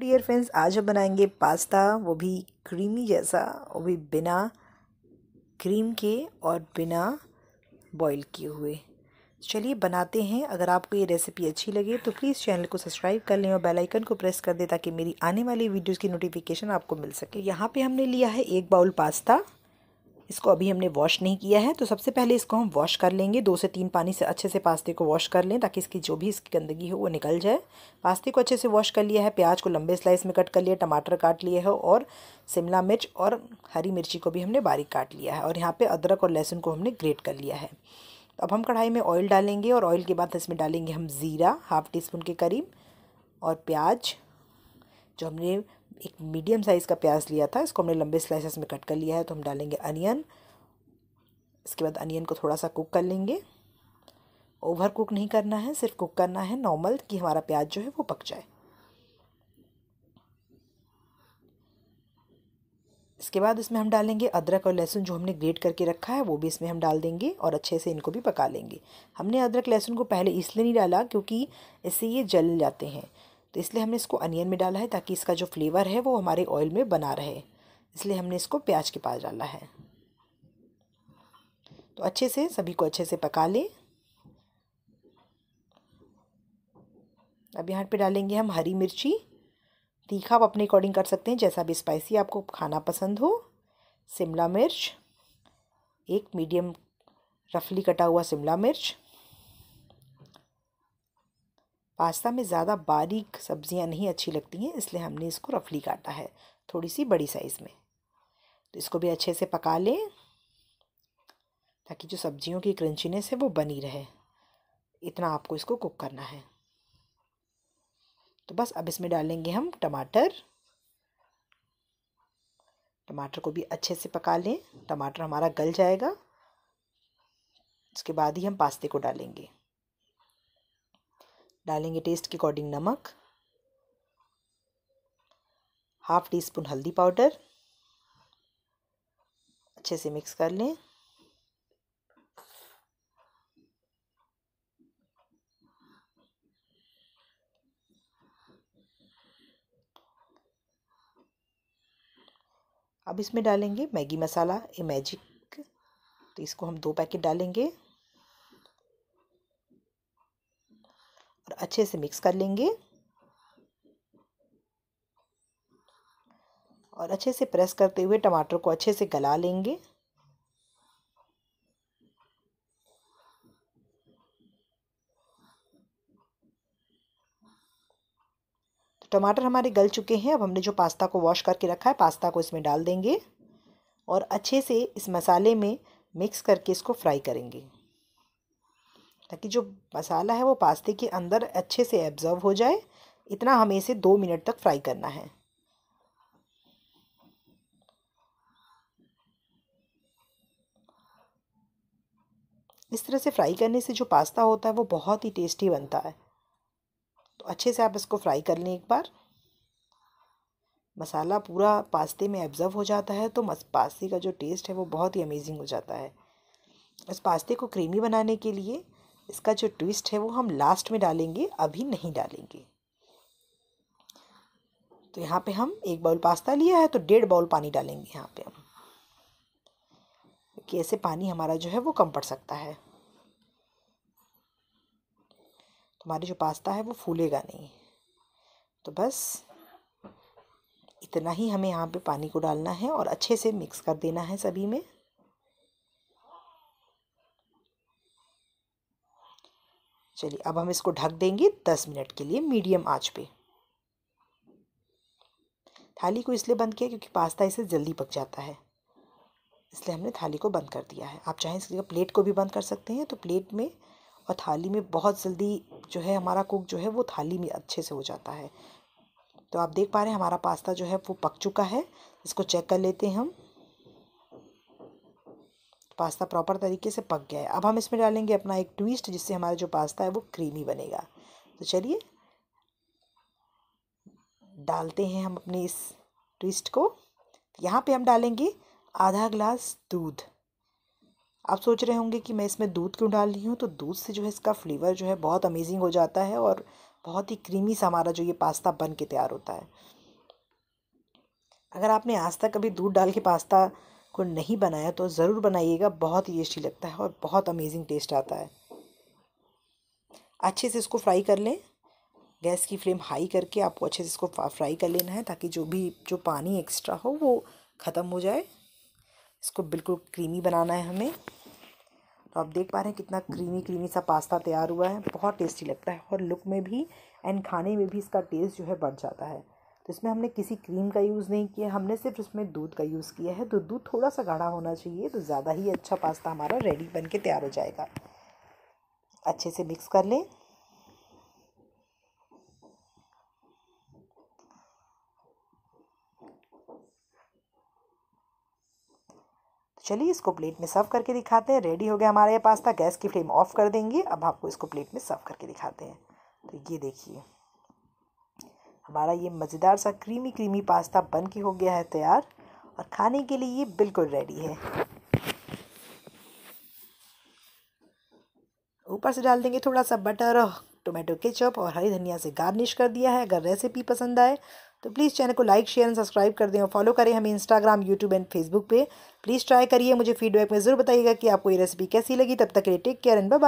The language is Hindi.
डियर फ्रेंड्स आज हम बनाएंगे पास्ता वो भी क्रीमी जैसा वो भी बिना क्रीम के और बिना बॉईल किए हुए चलिए बनाते हैं अगर आपको ये रेसिपी अच्छी लगे तो प्लीज़ चैनल को सब्सक्राइब कर लें और बेल आइकन को प्रेस कर दें ताकि मेरी आने वाली वीडियोस की नोटिफिकेशन आपको मिल सके यहाँ पे हमने लिया है एक बाउल पास्ता इसको अभी हमने वॉश नहीं किया है तो सबसे पहले इसको हम वॉश कर लेंगे दो से तीन पानी से अच्छे से पास्ते को वॉश कर लें ताकि इसकी जो भी इसकी गंदगी हो वो निकल जाए पास्ते को अच्छे से वॉश कर लिया है प्याज को लंबे स्लाइस में कट कर लिया टमाटर काट लिए है और शिमला मिर्च और हरी मिर्ची को भी हमने बारीक काट लिया है और यहाँ पर अदरक और लहसुन को हमने ग्रेट कर लिया है अब हम कढ़ाई में ऑयल डालेंगे और ऑयल के बाद इसमें डालेंगे हम ज़ीरा हाफ़ टी स्पून के करीब और प्याज जो हमने एक मीडियम साइज़ का प्याज लिया था इसको हमने लंबे स्लाइसेस में कट कर लिया है तो हम डालेंगे अनियन इसके बाद अनियन को थोड़ा सा कुक कर लेंगे ओवर कुक नहीं करना है सिर्फ कुक करना है नॉर्मल कि हमारा प्याज जो है वो पक जाए इसके बाद इसमें हम डालेंगे अदरक और लहसुन जो हमने ग्रेट करके रखा है वो भी इसमें हम डाल देंगे और अच्छे से इनको भी पका लेंगे हमने अदरक लहसुन को पहले इसलिए नहीं डाला क्योंकि इससे ये जल जाते हैं तो इसलिए हमने इसको अनियन में डाला है ताकि इसका जो फ्लेवर है वो हमारे ऑयल में बना रहे इसलिए हमने इसको प्याज के पास डाला है तो अच्छे से सभी को अच्छे से पका लें अब यहाँ पे डालेंगे हम हरी मिर्ची तीखा आप अपने अकॉर्डिंग कर सकते हैं जैसा भी स्पाइसी आपको खाना पसंद हो शिमला मिर्च एक मीडियम रफली कटा हुआ शिमला मिर्च पास्ता में ज़्यादा बारीक सब्जियां नहीं अच्छी लगती हैं इसलिए हमने इसको रफली काटा है थोड़ी सी बड़ी साइज़ में तो इसको भी अच्छे से पका लें ताकि जो सब्जियों की क्रंचीनेस है वो बनी रहे इतना आपको इसको कुक करना है तो बस अब इसमें डालेंगे हम टमाटर टमाटर को भी अच्छे से पका लें टमाटर हमारा गल जाएगा उसके बाद ही हम पास्ते को डालेंगे डालेंगे टेस्ट के अकॉर्डिंग नमक हाफ टी स्पून हल्दी पाउडर अच्छे से मिक्स कर लें अब इसमें डालेंगे मैगी मसाला ए मैजिक तो इसको हम दो पैकेट डालेंगे और अच्छे से मिक्स कर लेंगे और अच्छे से प्रेस करते हुए टमाटर को अच्छे से गला लेंगे तो टमाटर हमारे गल चुके हैं अब हमने जो पास्ता को वॉश करके रखा है पास्ता को इसमें डाल देंगे और अच्छे से इस मसाले में मिक्स करके इसको फ्राई करेंगे ताकि जो मसाला है वो पास्ते के अंदर अच्छे से एब्ज़र्व हो जाए इतना हमें इसे दो मिनट तक फ्राई करना है इस तरह से फ्राई करने से जो पास्ता होता है वो बहुत ही टेस्टी बनता है तो अच्छे से आप इसको फ्राई कर लें एक बार मसाला पूरा पास्ते में एब्ज़र्व हो जाता है तो पास्ते का जो टेस्ट है वो बहुत ही अमेजिंग हो जाता है इस पास्ते को क्रीमी बनाने के लिए इसका जो ट्विस्ट है वो हम लास्ट में डालेंगे अभी नहीं डालेंगे तो यहाँ पे हम एक बाउल पास्ता लिया है तो डेढ़ बाउल पानी डालेंगे यहाँ पे हम क्योंकि ऐसे पानी हमारा जो है वो कम पड़ सकता है तो हमारे जो पास्ता है वो फूलेगा नहीं तो बस इतना ही हमें यहाँ पे पानी को डालना है और अच्छे से मिक्स कर देना है सभी में चलिए अब हम इसको ढक देंगे दस मिनट के लिए मीडियम आंच पे थाली को इसलिए बंद किया क्योंकि पास्ता इसे जल्दी पक जाता है इसलिए हमने थाली को बंद कर दिया है आप चाहें इसलिए प्लेट को भी बंद कर सकते हैं तो प्लेट में और थाली में बहुत जल्दी जो है हमारा कुक जो है वो थाली में अच्छे से हो जाता है तो आप देख पा रहे हैं हमारा पास्ता जो है वो पक चुका है इसको चेक कर लेते हैं हम पास्ता प्रॉपर तरीके से पक गया है अब हम इसमें डालेंगे अपना एक ट्विस्ट जिससे हमारा जो पास्ता है वो क्रीमी बनेगा तो चलिए डालते हैं हम अपने इस ट्विस्ट को यहाँ पे हम डालेंगे आधा ग्लास दूध आप सोच रहे होंगे कि मैं इसमें दूध क्यों डाल रही हूँ तो दूध से जो है इसका फ्लेवर जो है बहुत अमेजिंग हो जाता है और बहुत ही क्रीमी सा हमारा जो ये पास्ता बन के तैयार होता है अगर आपने आज तक कभी दूध डाल के पास्ता आपको नहीं बनाया तो ज़रूर बनाइएगा बहुत ही टेस्टी लगता है और बहुत अमेजिंग टेस्ट आता है अच्छे से इसको फ्राई कर लें गैस की फ्लेम हाई करके आपको अच्छे से इसको फ्राई कर लेना है ताकि जो भी जो पानी एक्स्ट्रा हो वो ख़त्म हो जाए इसको बिल्कुल क्रीमी बनाना है हमें तो आप देख पा रहे हैं कितना क्रीमी क्रीमी सा पास्ता तैयार हुआ है बहुत टेस्टी लगता है और लुक में भी एंड खाने में भी इसका टेस्ट जो है बढ़ जाता है तो इसमें हमने किसी क्रीम का यूज़ नहीं किया हमने सिर्फ इसमें दूध का यूज़ किया है तो दूध थोड़ा सा गाढ़ा होना चाहिए तो ज़्यादा ही अच्छा पास्ता हमारा रेडी बन के तैयार हो जाएगा अच्छे से मिक्स कर लें चलिए इसको प्लेट में सर्व करके दिखाते हैं रेडी हो गया हमारा ये पास्ता गैस की फ्लेम ऑफ कर देंगे अब आपको इसको प्लेट में सर्व करके दिखाते हैं तो ये देखिए हमारा ये मज़ेदार सा क्रीमी क्रीमी पास्ता बन के हो गया है तैयार और खाने के लिए ये बिल्कुल रेडी है ऊपर से डाल देंगे थोड़ा सा बटर और टोमेटो केचप और हरी धनिया से गार्निश कर दिया है अगर रेसिपी पसंद आए तो प्लीज़ चैनल को लाइक शेयर एंड सब्सक्राइब कर दें और फॉलो करें हमें इंस्टाग्राम यूट्यूब एंड फेसबुक पे प्लीज़ ट्राई करिए मुझे फीडबैक में ज़रूर बताइएगा कि आपको ये रेसिपी कैसी लगी तब तक के लिए टेक केयर एंड बाय